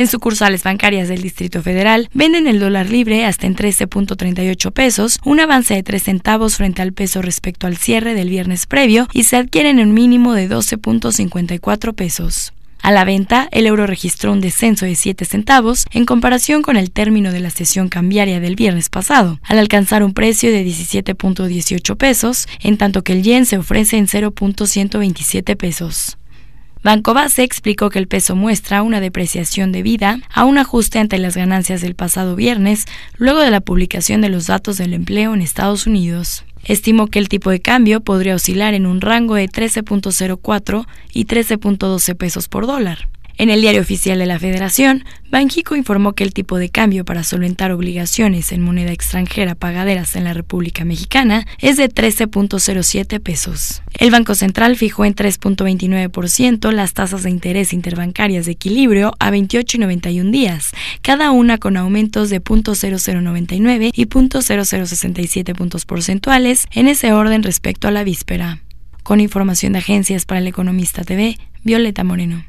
En sucursales bancarias del Distrito Federal venden el dólar libre hasta en 13.38 pesos, un avance de 3 centavos frente al peso respecto al cierre del viernes previo y se adquieren un mínimo de 12.54 pesos. A la venta, el euro registró un descenso de 7 centavos en comparación con el término de la sesión cambiaria del viernes pasado, al alcanzar un precio de 17.18 pesos, en tanto que el yen se ofrece en 0.127 pesos. Banco Base explicó que el peso muestra una depreciación debida a un ajuste ante las ganancias del pasado viernes, luego de la publicación de los datos del empleo en Estados Unidos. Estimó que el tipo de cambio podría oscilar en un rango de 13.04 y 13.12 pesos por dólar. En el diario oficial de la Federación, Banjico informó que el tipo de cambio para solventar obligaciones en moneda extranjera pagaderas en la República Mexicana es de 13.07 pesos. El Banco Central fijó en 3.29% las tasas de interés interbancarias de equilibrio a 28 y 91 días, cada una con aumentos de 0.0099 y 0.0067 puntos porcentuales en ese orden respecto a la víspera. Con información de agencias para el Economista TV, Violeta Moreno.